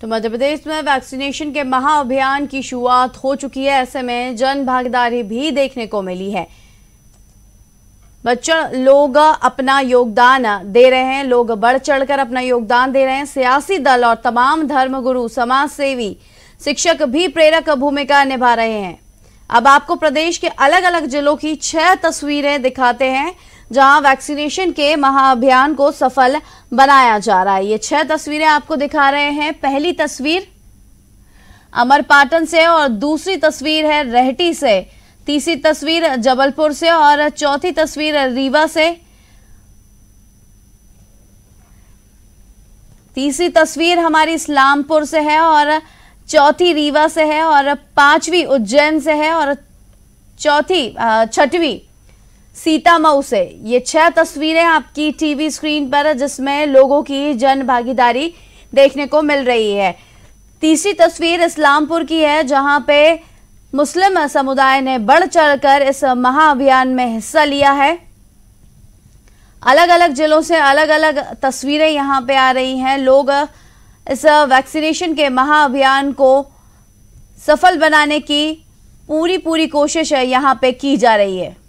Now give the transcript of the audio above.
तो मध्य प्रदेश में वैक्सीनेशन के महाअभियान की शुरुआत हो चुकी है ऐसे में जन भागीदारी भी देखने को मिली है बच्चों लोग अपना योगदान दे रहे हैं लोग बढ़ चढ़कर अपना योगदान दे रहे हैं सियासी दल और तमाम धर्मगुरु समाज सेवी शिक्षक भी प्रेरक भूमिका निभा रहे हैं अब आपको प्रदेश के अलग अलग जिलों की छह तस्वीरें दिखाते हैं जहां वैक्सीनेशन के महाअभियान को सफल बनाया जा रहा है ये छह तस्वीरें आपको दिखा रहे हैं पहली तस्वीर अमरपाटन से और दूसरी तस्वीर है रेहटी से तीसरी तस्वीर जबलपुर से और चौथी तस्वीर रीवा से तीसरी तस्वीर हमारी इस्लामपुर से है और चौथी रीवा से है और पांचवी उज्जैन से है और चौथी छठवी सीतामऊ से ये छह तस्वीरें आपकी टीवी स्क्रीन पर जिसमें लोगों की जन भागीदारी देखने को मिल रही है तीसरी तस्वीर इस्लामपुर की है जहां पे मुस्लिम समुदाय ने बढ़ चढ़कर इस महाअभियान में हिस्सा लिया है अलग अलग जिलों से अलग अलग तस्वीरें यहाँ पे आ रही हैं लोग इस वैक्सीनेशन के महाअभियान को सफल बनाने की पूरी पूरी कोशिश यहाँ पे की जा रही है